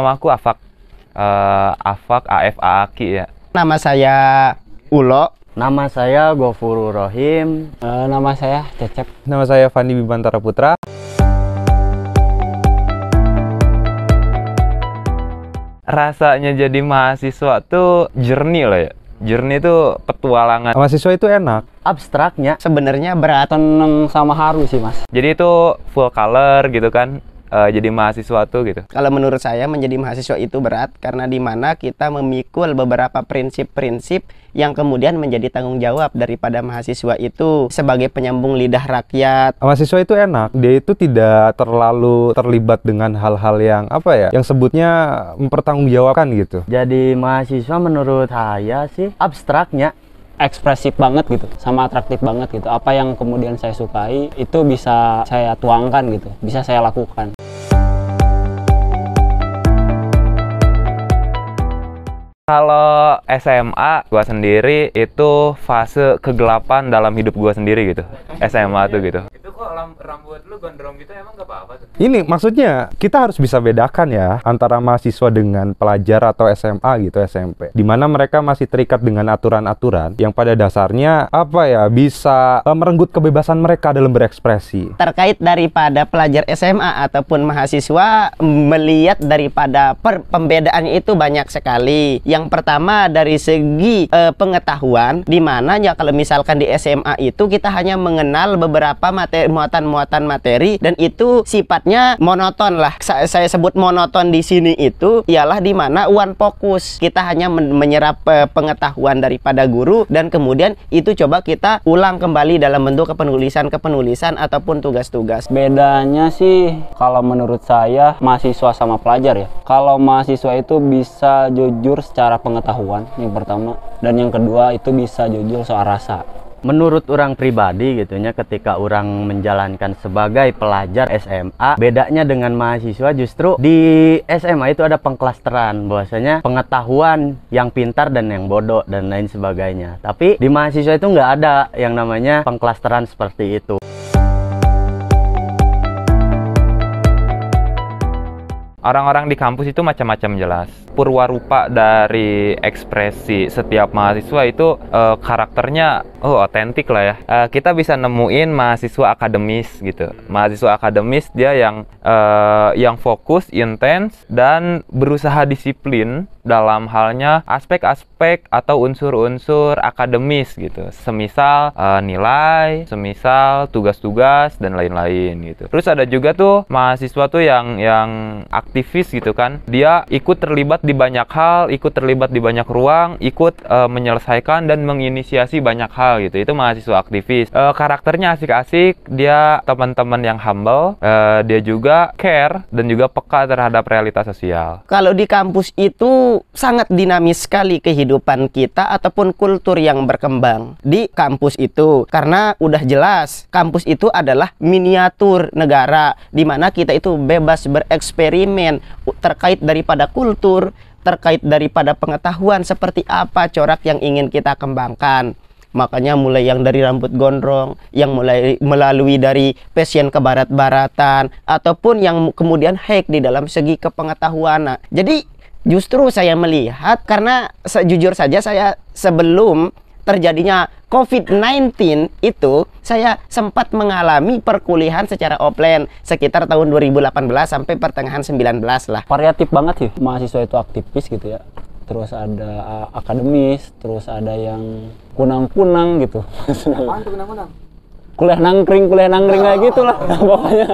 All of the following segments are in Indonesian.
Nama aku Afak. Uh, Afak AFAK ya. Nama saya Ulo. Nama saya Gofuru Rohim. Uh, nama saya Cecep. Nama saya Fandi Bimantara Putra. Rasanya jadi mahasiswa tuh jernih loh ya. Jernih tuh petualangan. Mahasiswa itu enak. Abstraknya sebenarnya berat. sama haru sih mas. Jadi itu full color gitu kan uh, jadi mahasiswa tuh gitu? Kalau menurut saya menjadi mahasiswa itu berat karena di mana kita memikul beberapa prinsip-prinsip yang kemudian menjadi tanggung jawab daripada mahasiswa itu sebagai penyambung lidah rakyat. Mahasiswa itu enak, dia itu tidak terlalu terlibat dengan hal-hal yang apa ya, yang sebutnya mempertanggungjawabkan gitu. Jadi mahasiswa menurut saya sih abstraknya ekspresif banget gitu sama atraktif banget gitu apa yang kemudian saya sukai itu bisa saya tuangkan gitu bisa saya lakukan Kalau SMA gua sendiri itu fase kegelapan dalam hidup gua sendiri gitu. SMA tuh gitu rambut lu gondrong gitu emang gak apa-apa tuh? Ini maksudnya kita harus bisa bedakan ya antara mahasiswa dengan pelajar atau SMA gitu SMP. Dimana mereka masih terikat dengan aturan-aturan yang pada dasarnya apa ya bisa eh, merenggut kebebasan mereka dalam berekspresi. Terkait daripada pelajar SMA ataupun mahasiswa melihat daripada per pembedaan itu banyak sekali. Yang pertama dari segi eh, pengetahuan dimana ya kalau misalkan di SMA itu kita hanya mengenal beberapa materi muatan-muatan materi dan itu sifatnya monoton lah. Sa saya sebut monoton di sini itu ialah di mana one fokus. Kita hanya men menyerap uh, pengetahuan daripada guru dan kemudian itu coba kita ulang kembali dalam bentuk kepenulisan-kepenulisan ataupun tugas-tugas. Bedanya sih kalau menurut saya mahasiswa sama pelajar ya. Kalau mahasiswa itu bisa jujur secara pengetahuan yang pertama dan yang kedua itu bisa jujur soal rasa menurut orang pribadi gitu ya ketika orang menjalankan sebagai pelajar SMA bedanya dengan mahasiswa justru di SMA itu ada pengklasteran bahwasanya pengetahuan yang pintar dan yang bodoh dan lain sebagainya tapi di mahasiswa itu nggak ada yang namanya pengklasteran seperti itu orang-orang di kampus itu macam-macam jelas purwarupa dari ekspresi setiap mahasiswa itu uh, karakternya oh otentik lah ya. Uh, kita bisa nemuin mahasiswa akademis gitu. Mahasiswa akademis dia yang uh, yang fokus, intens dan berusaha disiplin dalam halnya aspek-aspek atau unsur-unsur akademis gitu. Semisal uh, nilai, semisal tugas-tugas dan lain-lain gitu. Terus ada juga tuh mahasiswa tuh yang yang aktivis gitu kan. Dia ikut terlibat di banyak hal, ikut terlibat di banyak ruang, ikut e, menyelesaikan dan menginisiasi banyak hal gitu. Itu mahasiswa aktivis. E, karakternya asik-asik, dia teman-teman yang humble, e, dia juga care dan juga peka terhadap realitas sosial. Kalau di kampus itu sangat dinamis sekali kehidupan kita ataupun kultur yang berkembang di kampus itu karena udah jelas kampus itu adalah miniatur negara di mana kita itu bebas bereksperimen terkait daripada kultur, terkait daripada pengetahuan seperti apa corak yang ingin kita kembangkan. Makanya mulai yang dari rambut gondrong, yang mulai melalui dari passion ke barat-baratan, ataupun yang kemudian hack di dalam segi kepengetahuan. Nah, jadi justru saya melihat karena sejujur saja saya sebelum terjadinya COVID-19 itu saya sempat mengalami perkuliahan secara offline sekitar tahun 2018 sampai pertengahan 19 lah. Variatif banget sih mahasiswa itu aktivis gitu ya. Terus ada akademis, terus ada yang kunang-kunang gitu. kuliah nangkring kuliah nangkring kayak gitu gitulah pokoknya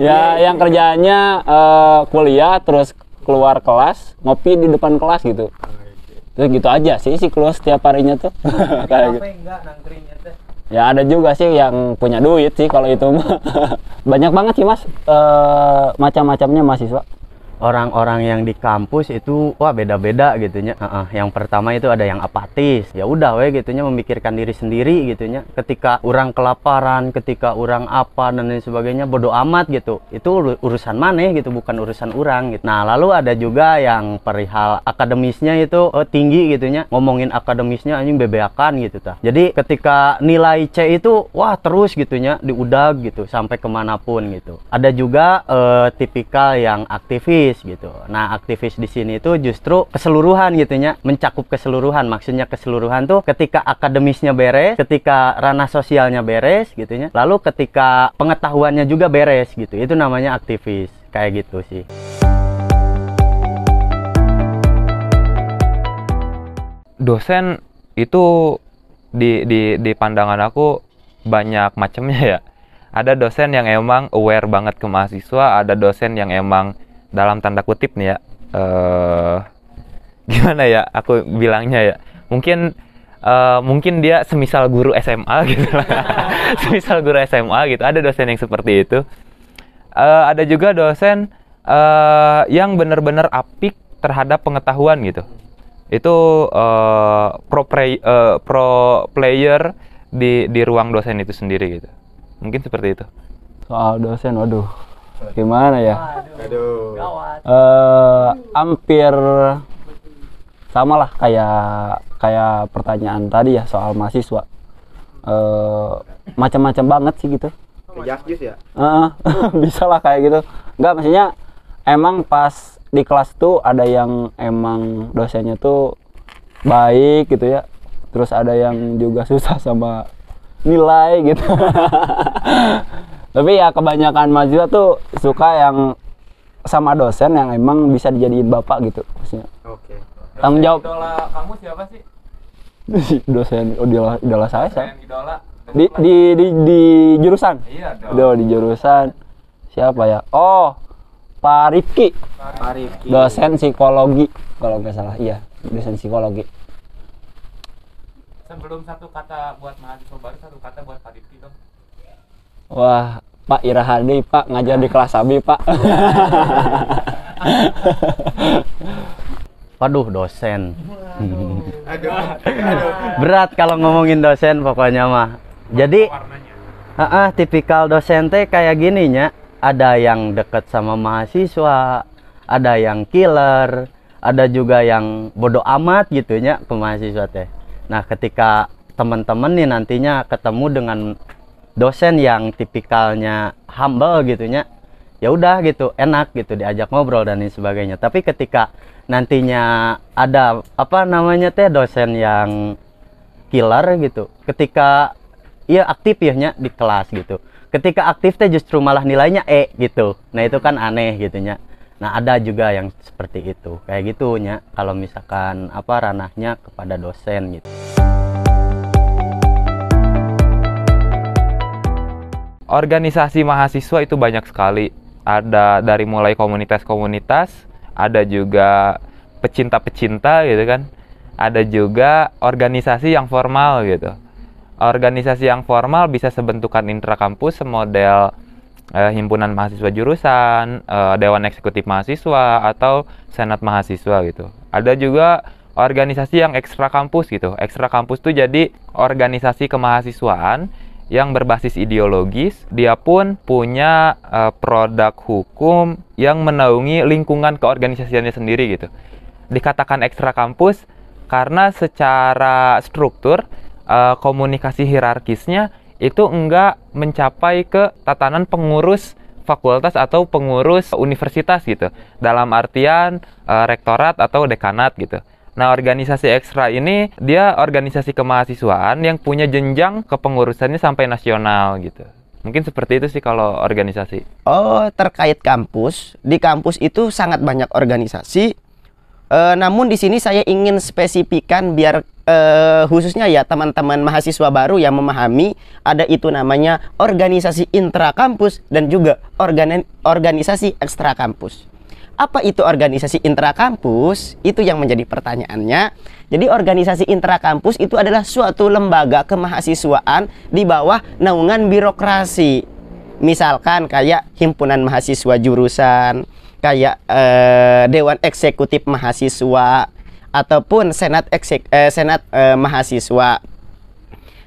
ya yang kerjanya uh, eh, kuliah terus keluar kelas ngopi di depan kelas gitu Terus gitu aja sih siklus keluar setiap harinya tuh. Kayak gitu. enggak Ya ada juga sih yang punya duit sih kalau itu Banyak banget sih Mas uh, macam-macamnya mahasiswa orang-orang yang di kampus itu wah beda-beda gitunya. Uh -uh. Yang pertama itu ada yang apatis, ya udah we gitunya memikirkan diri sendiri gitunya. Ketika orang kelaparan, ketika orang apa dan lain sebagainya bodoh amat gitu. Itu urusan maneh gitu, bukan urusan orang gitu. Nah, lalu ada juga yang perihal akademisnya itu oh, tinggi gitunya. Ngomongin akademisnya anjing bebeakan gitu ta. Jadi ketika nilai C itu wah terus gitunya diudah gitu sampai kemanapun gitu. Ada juga uh, tipikal yang aktivis aktivis gitu. Nah, aktivis di sini itu justru keseluruhan gitu ya, mencakup keseluruhan. Maksudnya keseluruhan tuh ketika akademisnya beres, ketika ranah sosialnya beres gitu ya. Lalu ketika pengetahuannya juga beres gitu. Itu namanya aktivis. Kayak gitu sih. Dosen itu di di di pandangan aku banyak macamnya ya ada dosen yang emang aware banget ke mahasiswa, ada dosen yang emang dalam tanda kutip nih ya uh, gimana ya aku bilangnya ya mungkin uh, mungkin dia semisal guru SMA gitu lah semisal guru SMA gitu ada dosen yang seperti itu uh, ada juga dosen uh, yang benar-benar apik terhadap pengetahuan gitu itu uh, pro play, uh, pro player di di ruang dosen itu sendiri gitu mungkin seperti itu soal dosen waduh gimana ya aduh uh, hampir sama lah kayak kayak pertanyaan tadi ya soal mahasiswa uh, macam-macam banget sih gitu ya uh, bisa lah kayak gitu nggak maksudnya emang pas di kelas tuh ada yang emang dosennya tuh baik gitu ya terus ada yang juga susah sama nilai gitu tapi ya kebanyakan mahasiswa tuh suka yang sama dosen yang emang bisa dijadiin bapak gitu maksudnya oke tanggung jawab idola kamu siapa sih dosen oh, idola idola saya saya idola di, di di di jurusan iya dong. di jurusan siapa ya oh Pak Rifki Pak Rifki dosen psikologi kalau nggak salah iya dosen psikologi sebelum satu kata buat mahasiswa baru satu kata buat Pak Rifki dong Wah, Pak Irahadi, Pak ngajar di kelas Abi, Pak. Waduh, dosen. Berat kalau ngomongin dosen pokoknya mah. Jadi uh, uh, tipikal dosen teh kayak gininya, ada yang deket sama mahasiswa, ada yang killer, ada juga yang bodoh amat gitunya ke mahasiswa teh. Nah, ketika teman-teman nih nantinya ketemu dengan dosen yang tipikalnya humble gitu ya udah gitu enak gitu diajak ngobrol dan lain sebagainya tapi ketika nantinya ada apa namanya teh dosen yang killer gitu ketika ia aktif ya nya di kelas gitu ketika aktif teh justru malah nilainya E gitu nah itu kan hmm. aneh gitu ya nah ada juga yang seperti itu kayak gitu ya kalau misalkan apa ranahnya kepada dosen gitu organisasi mahasiswa itu banyak sekali. Ada dari mulai komunitas-komunitas, ada juga pecinta-pecinta gitu kan. Ada juga organisasi yang formal gitu. Organisasi yang formal bisa sebentukan intrakampus semodel eh, himpunan mahasiswa jurusan, eh, dewan eksekutif mahasiswa atau senat mahasiswa gitu. Ada juga organisasi yang ekstra kampus gitu. Ekstra kampus tuh jadi organisasi kemahasiswaan yang berbasis ideologis, dia pun punya uh, produk hukum yang menaungi lingkungan keorganisasiannya sendiri gitu. Dikatakan ekstra kampus karena secara struktur uh, komunikasi hierarkisnya itu enggak mencapai ke tatanan pengurus fakultas atau pengurus universitas gitu. Dalam artian uh, rektorat atau dekanat gitu Nah, organisasi ekstra ini dia organisasi kemahasiswaan yang punya jenjang kepengurusannya sampai nasional gitu. Mungkin seperti itu sih kalau organisasi. Oh, terkait kampus, di kampus itu sangat banyak organisasi. E, namun di sini saya ingin spesifikkan biar e, khususnya ya teman-teman mahasiswa baru yang memahami ada itu namanya organisasi intra kampus dan juga organ organisasi ekstra kampus apa itu organisasi intrakampus? Itu yang menjadi pertanyaannya. Jadi organisasi intrakampus itu adalah suatu lembaga kemahasiswaan di bawah naungan birokrasi. Misalkan kayak himpunan mahasiswa jurusan, kayak eh, dewan eksekutif mahasiswa ataupun senat eksek, eh, senat eh, mahasiswa.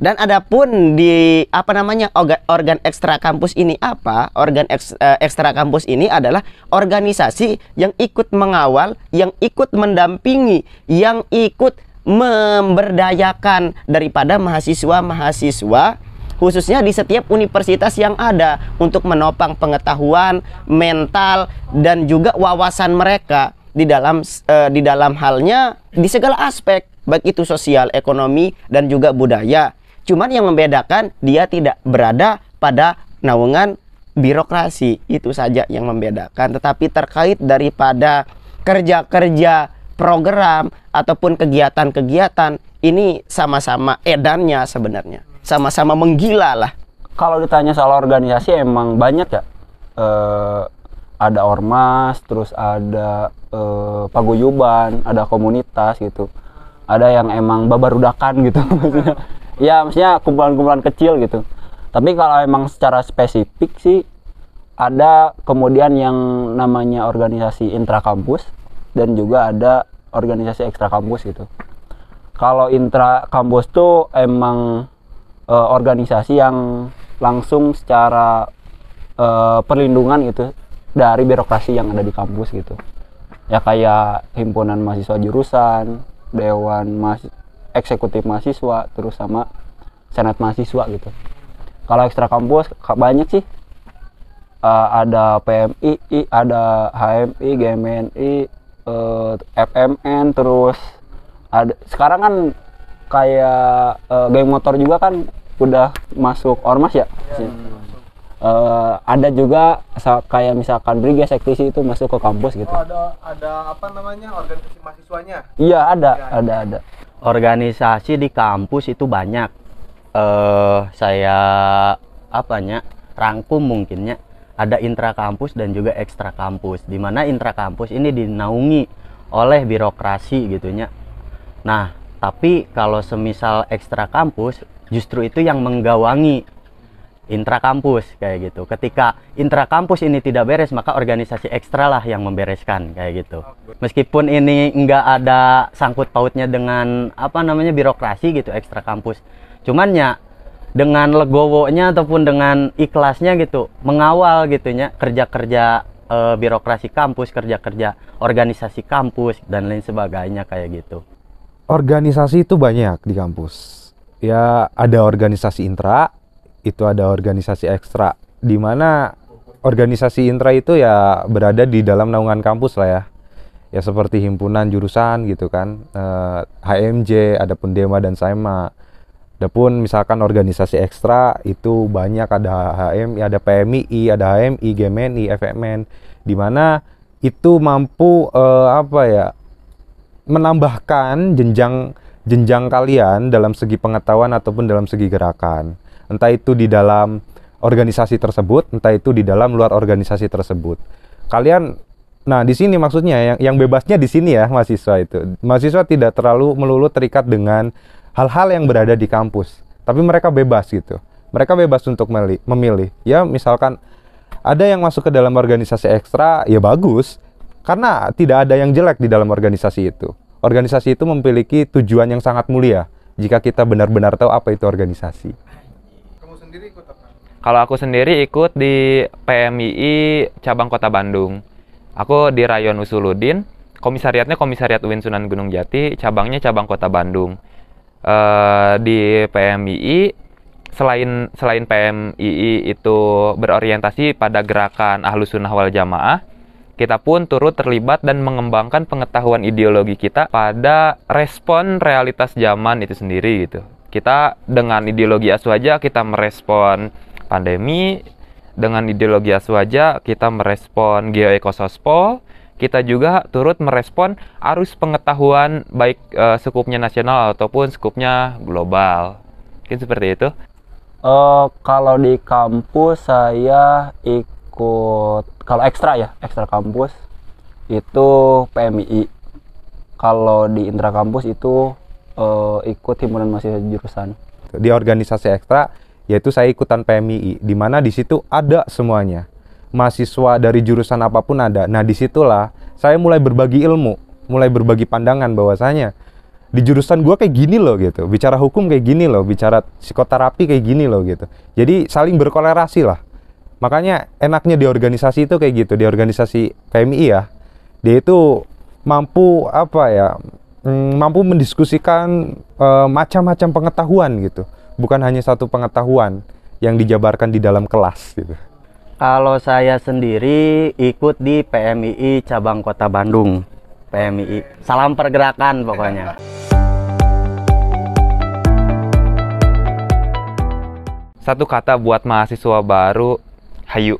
Dan adapun di apa namanya organ, organ ekstra kampus ini apa? Organ eks, eh, ekstra kampus ini adalah organisasi yang ikut mengawal, yang ikut mendampingi, yang ikut memberdayakan daripada mahasiswa-mahasiswa khususnya di setiap universitas yang ada untuk menopang pengetahuan, mental dan juga wawasan mereka di dalam eh, di dalam halnya di segala aspek baik itu sosial, ekonomi dan juga budaya Cuman yang membedakan dia tidak berada pada naungan birokrasi itu saja yang membedakan. Tetapi terkait daripada kerja-kerja program ataupun kegiatan-kegiatan ini sama-sama edannya sebenarnya. Sama-sama menggila lah. Kalau ditanya soal organisasi emang banyak ya. E, ada ormas, terus ada e, paguyuban, ada komunitas gitu. Ada yang emang babarudakan gitu maksudnya ya maksudnya kumpulan-kumpulan kecil gitu tapi kalau emang secara spesifik sih ada kemudian yang namanya organisasi intrakampus dan juga ada organisasi ekstrakampus gitu kalau intrakampus tuh emang e, organisasi yang langsung secara e, perlindungan gitu dari birokrasi yang ada di kampus gitu ya kayak himpunan mahasiswa jurusan dewan mahasiswa eksekutif mahasiswa terus sama senat mahasiswa gitu kalau ekstra kampus banyak sih uh, ada PMI, ada HMI GMNI uh, eh, FMN terus ada sekarang kan kayak uh, geng motor juga kan udah masuk ormas ya, ya uh, ada juga kayak misalkan Briga Sektisi itu masuk ke kampus gitu. Oh, ada ada apa namanya organisasi mahasiswanya? Iya, ada, ya, ada, ada. ada organisasi di kampus itu banyak uh, saya apanya rangkum mungkinnya ada intra kampus dan juga ekstra kampus di mana intra kampus ini dinaungi oleh birokrasi gitunya nah tapi kalau semisal ekstra kampus justru itu yang menggawangi Intra kampus kayak gitu. Ketika intrakampus ini tidak beres, maka organisasi ekstra lah yang membereskan kayak gitu. Oh, Meskipun ini nggak ada sangkut pautnya dengan apa namanya birokrasi gitu ekstrakampus. Cuman ya dengan legowonya ataupun dengan ikhlasnya gitu mengawal gitunya kerja-kerja e, birokrasi kampus, kerja-kerja organisasi kampus dan lain sebagainya kayak gitu. Organisasi itu banyak di kampus. Ya ada organisasi intra, itu ada organisasi ekstra di mana organisasi intra itu ya berada di dalam naungan kampus lah ya ya seperti himpunan jurusan gitu kan eh, HMJ pun Dema dan Saima adapun misalkan organisasi ekstra itu banyak ada HM, ada PMI ada HMI GMNI FMN di mana itu mampu eh, apa ya menambahkan jenjang jenjang kalian dalam segi pengetahuan ataupun dalam segi gerakan entah itu di dalam organisasi tersebut, entah itu di dalam luar organisasi tersebut. Kalian nah di sini maksudnya yang yang bebasnya di sini ya mahasiswa itu. Mahasiswa tidak terlalu melulu terikat dengan hal-hal yang berada di kampus, tapi mereka bebas gitu. Mereka bebas untuk memilih. Ya misalkan ada yang masuk ke dalam organisasi ekstra, ya bagus karena tidak ada yang jelek di dalam organisasi itu. Organisasi itu memiliki tujuan yang sangat mulia jika kita benar-benar tahu apa itu organisasi sendiri ikut apa? Kalau aku sendiri ikut di PMII cabang Kota Bandung. Aku di Rayon Usuludin, komisariatnya Komisariat UIN Sunan Gunung Jati, cabangnya cabang Kota Bandung. E, di PMII selain selain PMII itu berorientasi pada gerakan Ahlus Sunnah wal Jamaah, kita pun turut terlibat dan mengembangkan pengetahuan ideologi kita pada respon realitas zaman itu sendiri gitu kita dengan ideologi asu aja kita merespon pandemi dengan ideologi asu aja kita merespon geoekosospol kita juga turut merespon arus pengetahuan baik e, skupnya nasional ataupun skupnya global mungkin seperti itu uh, kalau di kampus saya ikut kalau ekstra ya ekstra kampus itu PMI kalau di intra kampus itu uh, ikut himpunan mahasiswa jurusan. Di organisasi ekstra yaitu saya ikutan PMII di mana di situ ada semuanya. Mahasiswa dari jurusan apapun ada. Nah, disitulah saya mulai berbagi ilmu, mulai berbagi pandangan bahwasanya di jurusan gue kayak gini loh gitu bicara hukum kayak gini loh bicara psikoterapi kayak gini loh gitu jadi saling berkolerasi lah makanya enaknya di organisasi itu kayak gitu di organisasi PMI ya dia itu mampu apa ya mm, mampu mendiskusikan eh, macam-macam pengetahuan gitu, bukan hanya satu pengetahuan yang dijabarkan di dalam kelas gitu. Kalau saya sendiri ikut di PMII cabang Kota Bandung, PMII. Salam pergerakan pokoknya. Satu kata buat mahasiswa baru, hayu.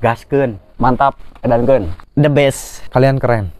Gaskeun. Mantap, gun, The best. Kalian keren.